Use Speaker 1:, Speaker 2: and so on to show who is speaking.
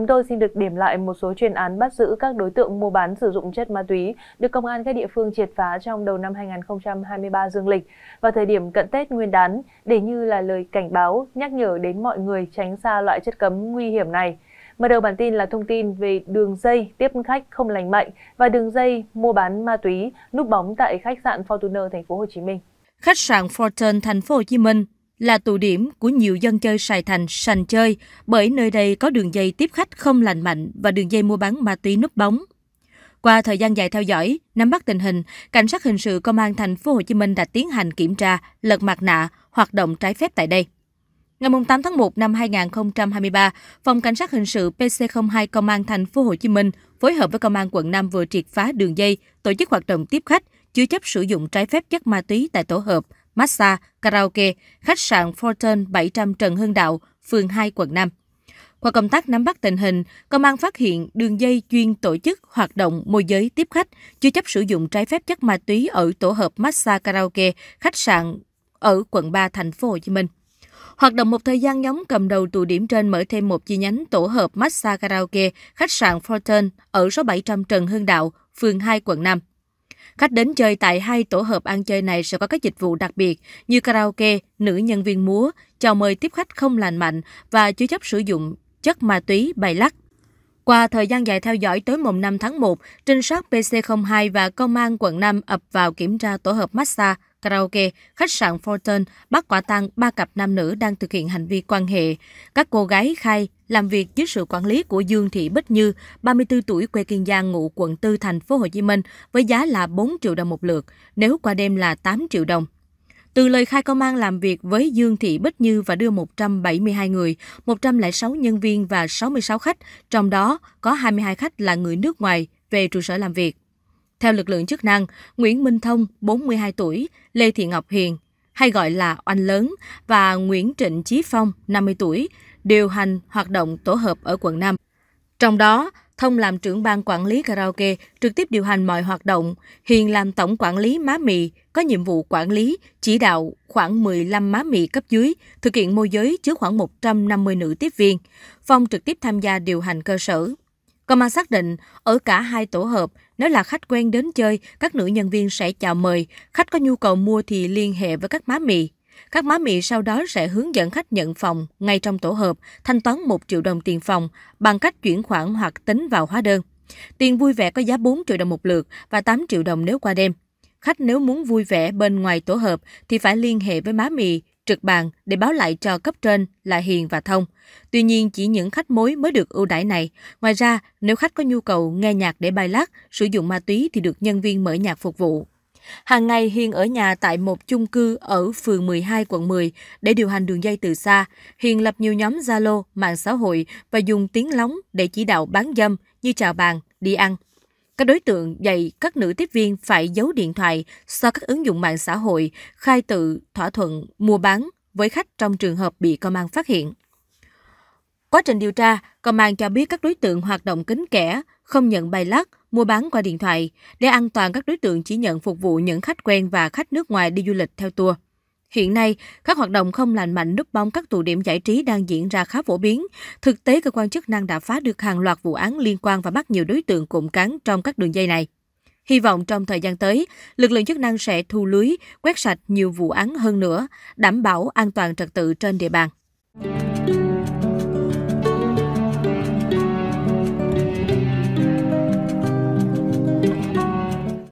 Speaker 1: chúng tôi xin được điểm lại một số chuyên án bắt giữ các đối tượng mua bán sử dụng chất ma túy được công an các địa phương triệt phá trong đầu năm 2023 dương lịch và thời điểm cận Tết Nguyên đán để như là lời cảnh báo, nhắc nhở đến mọi người tránh xa loại chất cấm nguy hiểm này. Mở đầu bản tin là thông tin về đường dây tiếp khách không lành mạnh và đường dây mua bán ma túy núp
Speaker 2: bóng tại khách sạn Fortuner thành phố Hồ Chí Minh. Khách sạn Fortune thành phố Hồ Chí Minh là tụ điểm của nhiều dân chơi sài thành sành chơi bởi nơi đây có đường dây tiếp khách không lành mạnh và đường dây mua bán ma túy núp bóng. Qua thời gian dài theo dõi, nắm bắt tình hình, cảnh sát hình sự công an thành phố Hồ Chí Minh đã tiến hành kiểm tra, lật mặt nạ, hoạt động trái phép tại đây. Ngày 8 tháng 1 năm 2023, Phòng Cảnh sát Hình sự PC02 Công an thành phố Hồ Chí Minh phối hợp với Công an quận 5 vừa triệt phá đường dây tổ chức hoạt động tiếp khách, chứa chấp sử dụng trái phép chất ma túy tại tổ hợp massage, karaoke, khách sạn Fortune 700 Trần Hưng Đạo, phường 2, quận 5. Qua công tác nắm bắt tình hình, công an phát hiện đường dây chuyên tổ chức hoạt động môi giới tiếp khách, chứa chấp sử dụng trái phép chất ma túy ở tổ hợp massage karaoke, khách sạn ở quận 3 thành phố Hồ Chí Minh. Hoạt động một thời gian nhóm cầm đầu tụ điểm trên mở thêm một chi nhánh tổ hợp massage karaoke khách sạn Fortune ở số 700 Trần Hưng Đạo, phường 2 quận 5. Khách đến chơi tại hai tổ hợp ăn chơi này sẽ có các dịch vụ đặc biệt như karaoke, nữ nhân viên múa, chào mời tiếp khách không lành mạnh và chứa chấp sử dụng chất ma túy bay lắc. Qua thời gian dài theo dõi tối mùng 5 tháng 1, trinh sát PC02 và công an quận 5 ập vào kiểm tra tổ hợp massage karaoke, khách sạn Fortune bắt quả tang ba cặp nam nữ đang thực hiện hành vi quan hệ. Các cô gái khai làm việc dưới sự quản lý của Dương Thị Bích Như, 34 tuổi quê Kiên Giang ngụ quận 4 thành phố Hồ Chí Minh với giá là 4 triệu đồng một lượt, nếu qua đêm là 8 triệu đồng. Từ lời khai công an làm việc với Dương Thị Bích Như và đưa 172 người, 106 nhân viên và 66 khách, trong đó có 22 khách là người nước ngoài về trụ sở làm việc. Theo lực lượng chức năng, Nguyễn Minh Thông, 42 tuổi, Lê Thị Ngọc Hiền, hay gọi là Oanh Lớn, và Nguyễn Trịnh Chí Phong, 50 tuổi, điều hành hoạt động tổ hợp ở quận 5. Trong đó, Thông làm trưởng ban quản lý karaoke, trực tiếp điều hành mọi hoạt động. Hiền làm tổng quản lý má mì, có nhiệm vụ quản lý, chỉ đạo khoảng 15 má mì cấp dưới, thực hiện môi giới chứa khoảng 150 nữ tiếp viên. Phong trực tiếp tham gia điều hành cơ sở. Công an xác định, ở cả hai tổ hợp nếu là khách quen đến chơi, các nữ nhân viên sẽ chào mời, khách có nhu cầu mua thì liên hệ với các má mì. Các má mì sau đó sẽ hướng dẫn khách nhận phòng ngay trong tổ hợp, thanh toán 1 triệu đồng tiền phòng bằng cách chuyển khoản hoặc tính vào hóa đơn. Tiền vui vẻ có giá 4 triệu đồng một lượt và 8 triệu đồng nếu qua đêm. Khách nếu muốn vui vẻ bên ngoài tổ hợp thì phải liên hệ với má mì trực bàn để báo lại cho cấp trên là Hiền và Thông. Tuy nhiên, chỉ những khách mối mới được ưu đãi này. Ngoài ra, nếu khách có nhu cầu nghe nhạc để bay lắc, sử dụng ma túy thì được nhân viên mở nhạc phục vụ. Hàng ngày Hiền ở nhà tại một chung cư ở phường 12 quận 10 để điều hành đường dây từ xa. Hiền lập nhiều nhóm Zalo, mạng xã hội và dùng tiếng lóng để chỉ đạo bán dâm như chào bàn, đi ăn. Các đối tượng dạy các nữ tiếp viên phải giấu điện thoại so các ứng dụng mạng xã hội, khai tự, thỏa thuận, mua bán với khách trong trường hợp bị công an phát hiện. Quá trình điều tra, công an cho biết các đối tượng hoạt động kín kẽ, không nhận bài lắc, mua bán qua điện thoại. Để an toàn, các đối tượng chỉ nhận phục vụ những khách quen và khách nước ngoài đi du lịch theo tour. Hiện nay, các hoạt động không lành mạnh núp bóng các tụ điểm giải trí đang diễn ra khá phổ biến. Thực tế, cơ quan chức năng đã phá được hàng loạt vụ án liên quan và bắt nhiều đối tượng cộng cán trong các đường dây này. Hy vọng trong thời gian tới, lực lượng chức năng sẽ thu lưới, quét sạch nhiều vụ án hơn nữa, đảm bảo an toàn trật tự trên địa bàn.